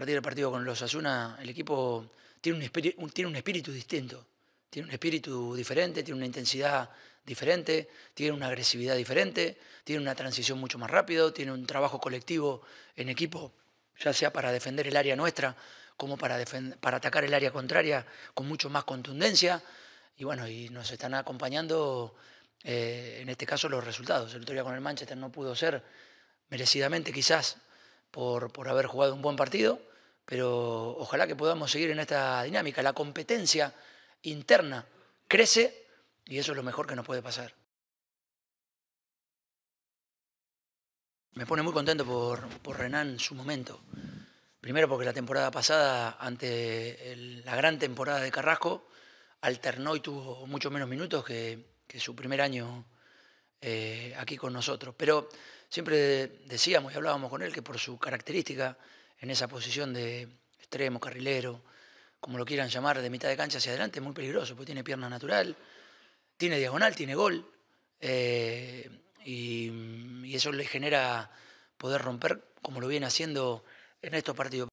partir del partido con los Asuna, el equipo tiene un, espíritu, tiene un espíritu distinto, tiene un espíritu diferente, tiene una intensidad diferente, tiene una agresividad diferente, tiene una transición mucho más rápido, tiene un trabajo colectivo en equipo, ya sea para defender el área nuestra como para, para atacar el área contraria con mucho más contundencia. Y bueno, y nos están acompañando eh, en este caso los resultados. El otro día con el Manchester no pudo ser merecidamente quizás por, por haber jugado un buen partido, pero ojalá que podamos seguir en esta dinámica. La competencia interna crece y eso es lo mejor que nos puede pasar. Me pone muy contento por, por Renan su momento. Primero porque la temporada pasada, ante la gran temporada de Carrasco, alternó y tuvo mucho menos minutos que, su primer año eh, aquí con nosotros. Pero siempre decíamos y hablábamos con él que por su característica en esa posición de extremo, carrilero, como lo quieran llamar, de mitad de cancha hacia adelante, es muy peligroso, porque tiene pierna natural, tiene diagonal, tiene gol, eh, y, y eso le genera poder romper como lo viene haciendo en estos partidos.